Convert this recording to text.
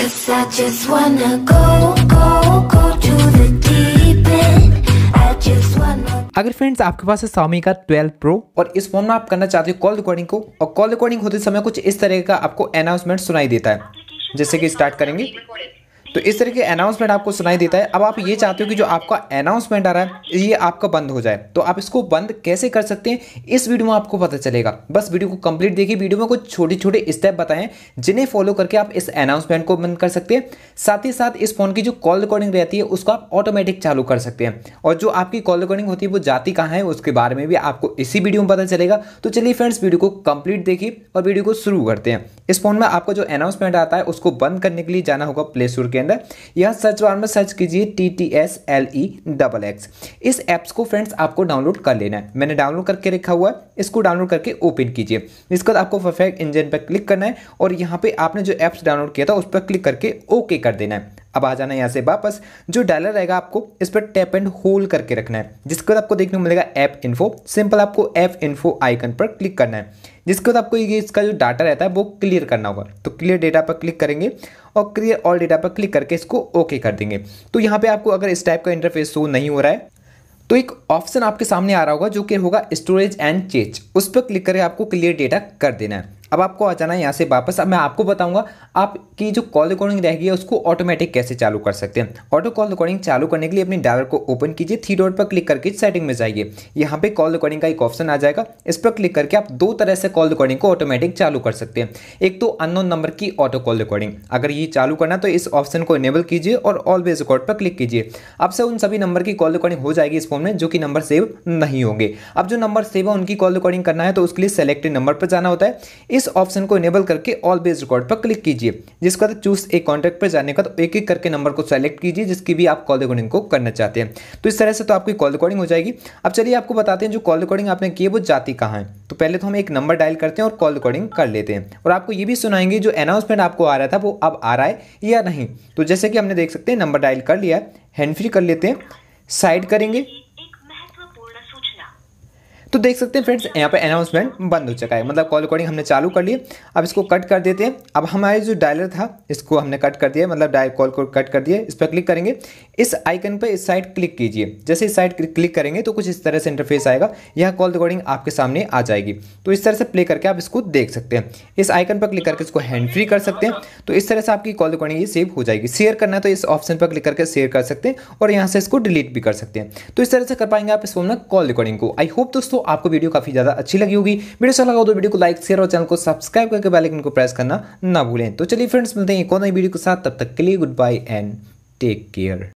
Cause I just wanna go, go, go to the deep end I just wanna अगर friends आपके पास है स्वामी का 12 प्रो और इस फोन में आप करना चाहते हो कॉल रिकॉर्डिंग को और कॉल रिकॉर्डिंग होते समय कुछ इस तरह का आपको अनाउंसमेंट सुनाई देता है जैसे कि स्टार्ट करेंगे तो इस तरह के अनाउंसमेंट आपको सुनाई देता है अब आप ये चाहते हो कि जो आपका अनाउंसमेंट आ रहा है ये आपका बंद हो जाए तो आप इसको बंद कैसे कर सकते हैं इस वीडियो में आपको पता चलेगा बस वीडियो को कंप्लीट देखिए वीडियो में कुछ छोटे छोटे स्टेप बताएं जिन्हें फॉलो करके आप इस अनाउंसमेंट को बंद कर सकते हैं साथ ही साथ इस फोन की जो कॉल रिकॉर्डिंग रहती है उसको आप ऑटोमेटिक चालू कर सकते हैं और जो आपकी कॉल रिकॉर्डिंग होती है वो जाती कहाँ है उसके बारे में भी आपको इसी वीडियो में पता चलेगा तो चलिए फ्रेंड्स वीडियो को कंप्लीट देखिए और वीडियो को शुरू करते हैं इस फोन में आपका जो अनाउंसमेंट आता है उसको बंद करने के लिए जाना होगा प्ले स्टोर के अंदर यह सर्च बार में सर्च कीजिए T T S L E double X इस एप्स को फ्रेंड्स आपको डाउनलोड कर लेना है मैंने डाउनलोड करके रखा हुआ है इसको डाउनलोड करके ओपन कीजिए इसके बाद आपको परफेक्ट इंजन पर क्लिक करना है और यहाँ पर आपने जो एप्स डाउनलोड किया था उस पर क्लिक करके ओके कर देना है अब आ जाना यहाँ से वापस जो डायलर रहेगा आपको इस पर टैप एंड होल्ड करके रखना है जिसके बाद आपको देखने को मिलेगा ऐप इन्फो सिंपल आपको ऐप इन्फो आइकन पर क्लिक करना है जिसके बाद आपको ये इसका जो डाटा रहता है वो क्लियर करना होगा तो क्लियर डेटा पर क्लिक करेंगे और क्लियर ऑल डेटा पर क्लिक करके इसको ओके कर देंगे तो यहाँ पर आपको अगर इस टाइप का इंटरफेस शो नहीं हो रहा है तो एक ऑप्शन आपके सामने आ रहा होगा जो कि होगा स्टोरेज एंड चेंज उस पर क्लिक करके आपको क्लियर डेटा कर देना है अब आपको आ जाना है यहाँ से वापस अब मैं आपको बताऊंगा आपकी जो कॉल रिकॉर्डिंग रहेगी उसको ऑटोमेटिक कैसे चालू कर सकते हैं ऑटो कॉल रिकॉर्डिंग चालू करने के लिए अपने डायलर को ओपन कीजिए थ्री डॉट पर क्लिक करके सेटिंग में जाइए यहाँ पे कॉल रिकॉर्डिंग का एक ऑप्शन आ जाएगा इस पर क्लिक करके आप दो तरह से कॉल रिकॉर्डिंग को ऑटोमेटिक चालू कर सकते हैं एक तो अननोन नंबर की ऑटो कॉल रिकॉर्डिंग अगर ये चालू करना तो इस ऑप्शन को इनेबल कीजिए और ऑलवेज रिकॉर्ड पर क्लिक कीजिए अब से उन सभी नंबर की कॉल रिकॉर्डिंग हो जाएगी इस फोन में जो कि नंबर सेव नहीं होंगे अब जो नंबर सेव है उनकी कॉल रिकॉर्डिंग करना है तो उसके लिए सेलेक्टेड नंबर पर जाना होता है इस ऑप्शन को इनेबल करके ऑल बेस रिकॉर्ड पर क्लिक कीजिए जिसका बाद चूज एक कॉन्टैक्ट पर जाने का तो एक एक करके नंबर को सेलेक्ट कीजिए जिसकी भी आप कॉल रिकॉर्डिंग को करना चाहते हैं तो इस तरह से तो आपकी कॉल रिकॉर्डिंग हो जाएगी अब चलिए आपको बताते हैं जो कॉल रिकॉर्डिंग आपने की है वो जाती कहाँ है तो पहले तो हम एक नंबर डायल करते हैं और कॉल रिकॉर्डिंग कर लेते हैं और आपको ये भी सुनाएंगे जो अनाउंसमेंट आपको आ रहा था वो अब आ रहा है या नहीं तो जैसे कि हमने देख सकते हैं नंबर डायल कर लिया हैंड फ्री कर लेते हैं साइड करेंगे तो देख सकते हैं फ्रेंड्स यहाँ पर अनाउंसमेंट बंद हो चुका है मतलब कॉल रिकॉर्डिंग हमने चालू कर लिया अब इसको कट कर देते हैं अब हमारे जो डायलर था इसको हमने कट कर दिया मतलब डायल कॉल को कट कर दिया इस पर क्लिक करेंगे इस आइकन पर इस साइड क्लिक कीजिए जैसे इस साइड क्लिक करेंगे तो कुछ इस तरह से इंटरफेस आएगा यह कॉल रिकॉर्डिंग आपके सामने आ जाएगी तो इस तरह से प्ले करके आप इसको देख सकते हैं इस आइकन पर क्लिक करके इसको हैंड फ्री कर सकते हैं तो इस तरह से आपकी कॉल रिकॉर्डिंग ये सेव हो जाएगी शेयर करना है तो इस ऑप्शन पर क्लिक करके शेयर कर सकते हैं और यहाँ से इसको डिलीट भी कर सकते हैं तो इस तरह से कर पाएंगे आप इस फोन में कॉल रिकॉर्डिंग को आई होप दोस्तों दोस्तों आपको वीडियो काफ़ी ज़्यादा अच्छी लगी होगी वीडियो अच्छा लगा तो वीडियो को लाइक शेयर और चैनल को सब्सक्राइब करके बेलाइकन को प्रेस करना ना भूलें तो चलिए फ्रेंड्स मिलते हैं एक और नई वीडियो के साथ तब तक के लिए good bye and take care